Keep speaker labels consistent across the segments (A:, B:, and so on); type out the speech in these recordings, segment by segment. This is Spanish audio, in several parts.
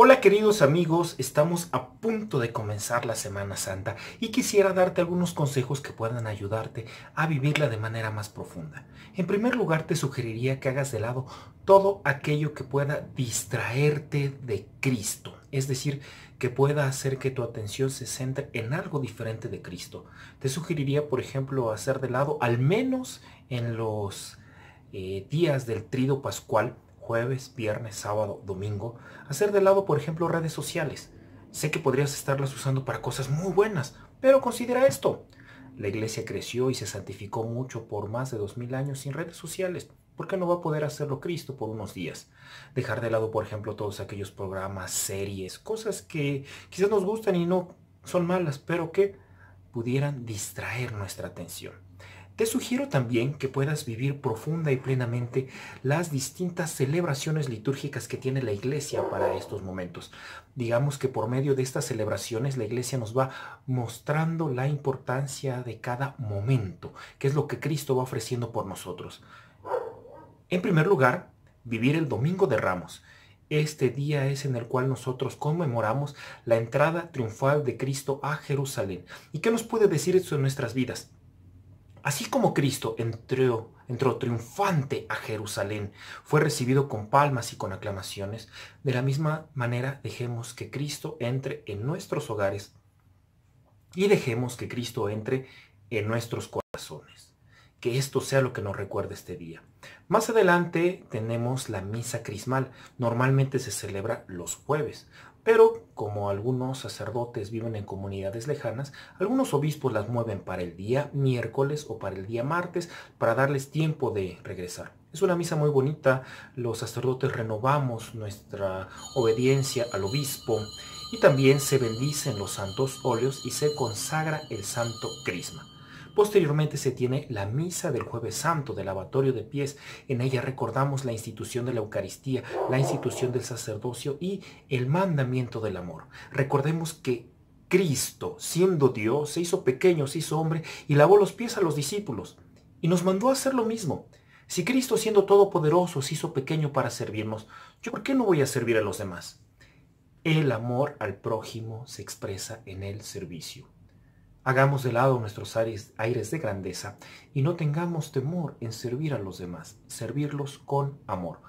A: Hola queridos amigos, estamos a punto de comenzar la Semana Santa y quisiera darte algunos consejos que puedan ayudarte a vivirla de manera más profunda. En primer lugar te sugeriría que hagas de lado todo aquello que pueda distraerte de Cristo, es decir, que pueda hacer que tu atención se centre en algo diferente de Cristo. Te sugeriría, por ejemplo, hacer de lado, al menos en los eh, días del trido pascual, jueves, viernes, sábado, domingo, hacer de lado, por ejemplo, redes sociales. Sé que podrías estarlas usando para cosas muy buenas, pero considera esto. La iglesia creció y se santificó mucho por más de dos mil años sin redes sociales. ¿Por qué no va a poder hacerlo Cristo por unos días? Dejar de lado, por ejemplo, todos aquellos programas, series, cosas que quizás nos gustan y no son malas, pero que pudieran distraer nuestra atención. Te sugiero también que puedas vivir profunda y plenamente las distintas celebraciones litúrgicas que tiene la iglesia para estos momentos. Digamos que por medio de estas celebraciones la iglesia nos va mostrando la importancia de cada momento, que es lo que Cristo va ofreciendo por nosotros. En primer lugar, vivir el Domingo de Ramos. Este día es en el cual nosotros conmemoramos la entrada triunfal de Cristo a Jerusalén. ¿Y qué nos puede decir esto en nuestras vidas? Así como Cristo entró, entró triunfante a Jerusalén, fue recibido con palmas y con aclamaciones, de la misma manera dejemos que Cristo entre en nuestros hogares y dejemos que Cristo entre en nuestros corazones. Que esto sea lo que nos recuerde este día. Más adelante tenemos la misa crismal. Normalmente se celebra los jueves. Pero como algunos sacerdotes viven en comunidades lejanas, algunos obispos las mueven para el día miércoles o para el día martes para darles tiempo de regresar. Es una misa muy bonita, los sacerdotes renovamos nuestra obediencia al obispo y también se bendicen los santos óleos y se consagra el santo crisma. Posteriormente se tiene la misa del jueves santo del lavatorio de pies. En ella recordamos la institución de la Eucaristía, la institución del sacerdocio y el mandamiento del amor. Recordemos que Cristo, siendo Dios, se hizo pequeño, se hizo hombre y lavó los pies a los discípulos. Y nos mandó a hacer lo mismo. Si Cristo, siendo todopoderoso, se hizo pequeño para servirnos, ¿yo por qué no voy a servir a los demás? El amor al prójimo se expresa en el servicio. Hagamos de lado nuestros aires, de grandeza y no tengamos temor en servir a los demás, servirlos con amor.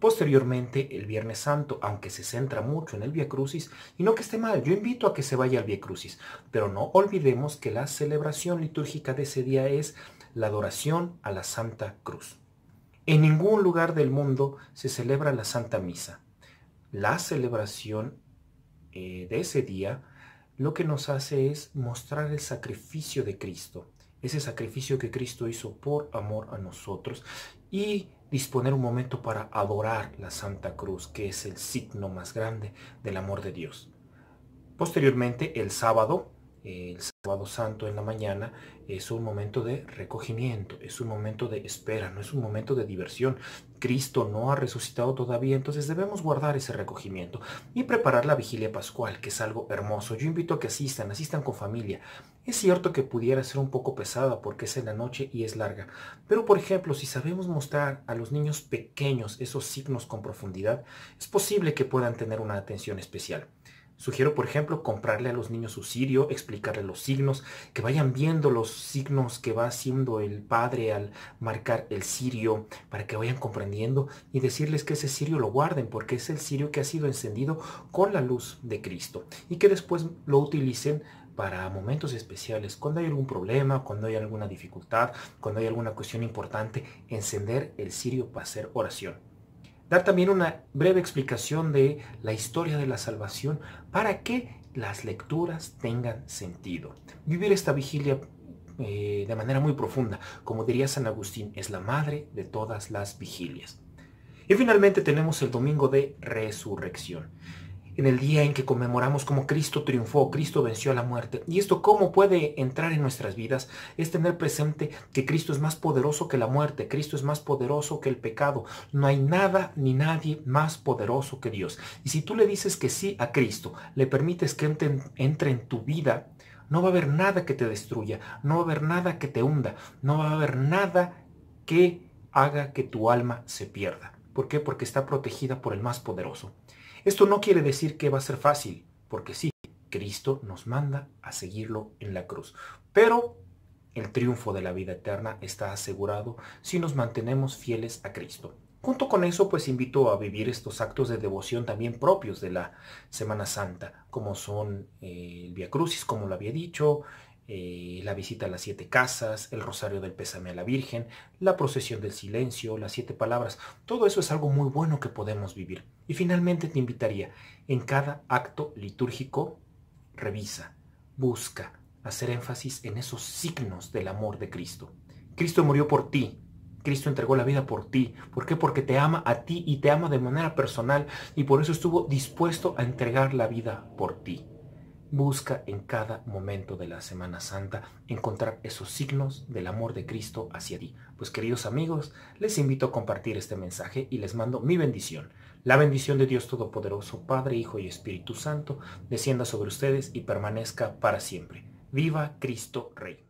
A: Posteriormente, el Viernes Santo, aunque se centra mucho en el Via Crucis, y no que esté mal, yo invito a que se vaya al Via Crucis, pero no olvidemos que la celebración litúrgica de ese día es la adoración a la Santa Cruz. En ningún lugar del mundo se celebra la Santa Misa. La celebración eh, de ese día lo que nos hace es mostrar el sacrificio de Cristo, ese sacrificio que Cristo hizo por amor a nosotros y disponer un momento para adorar la Santa Cruz, que es el signo más grande del amor de Dios. Posteriormente, el sábado, el sábado santo en la mañana es un momento de recogimiento, es un momento de espera, no es un momento de diversión. Cristo no ha resucitado todavía, entonces debemos guardar ese recogimiento y preparar la vigilia pascual, que es algo hermoso. Yo invito a que asistan, asistan con familia. Es cierto que pudiera ser un poco pesada porque es en la noche y es larga, pero por ejemplo, si sabemos mostrar a los niños pequeños esos signos con profundidad, es posible que puedan tener una atención especial. Sugiero, por ejemplo, comprarle a los niños su sirio, explicarle los signos, que vayan viendo los signos que va haciendo el padre al marcar el sirio para que vayan comprendiendo y decirles que ese sirio lo guarden, porque es el sirio que ha sido encendido con la luz de Cristo y que después lo utilicen para momentos especiales, cuando hay algún problema, cuando hay alguna dificultad, cuando hay alguna cuestión importante, encender el sirio para hacer oración dar también una breve explicación de la historia de la salvación para que las lecturas tengan sentido. Vivir esta vigilia eh, de manera muy profunda, como diría San Agustín, es la madre de todas las vigilias. Y finalmente tenemos el domingo de resurrección en el día en que conmemoramos cómo Cristo triunfó, Cristo venció a la muerte. ¿Y esto cómo puede entrar en nuestras vidas? Es tener presente que Cristo es más poderoso que la muerte, Cristo es más poderoso que el pecado. No hay nada ni nadie más poderoso que Dios. Y si tú le dices que sí a Cristo, le permites que entre, entre en tu vida, no va a haber nada que te destruya, no va a haber nada que te hunda, no va a haber nada que haga que tu alma se pierda. ¿Por qué? Porque está protegida por el más poderoso. Esto no quiere decir que va a ser fácil, porque sí, Cristo nos manda a seguirlo en la cruz. Pero el triunfo de la vida eterna está asegurado si nos mantenemos fieles a Cristo. Junto con eso, pues invito a vivir estos actos de devoción también propios de la Semana Santa, como son eh, el Via Crucis, como lo había dicho, eh, la visita a las siete casas, el rosario del pésame a la Virgen, la procesión del silencio, las siete palabras. Todo eso es algo muy bueno que podemos vivir. Y finalmente te invitaría, en cada acto litúrgico, revisa, busca, hacer énfasis en esos signos del amor de Cristo. Cristo murió por ti, Cristo entregó la vida por ti. ¿Por qué? Porque te ama a ti y te ama de manera personal y por eso estuvo dispuesto a entregar la vida por ti. Busca en cada momento de la Semana Santa encontrar esos signos del amor de Cristo hacia ti. Pues queridos amigos, les invito a compartir este mensaje y les mando mi bendición. La bendición de Dios Todopoderoso, Padre, Hijo y Espíritu Santo, descienda sobre ustedes y permanezca para siempre. Viva Cristo Rey.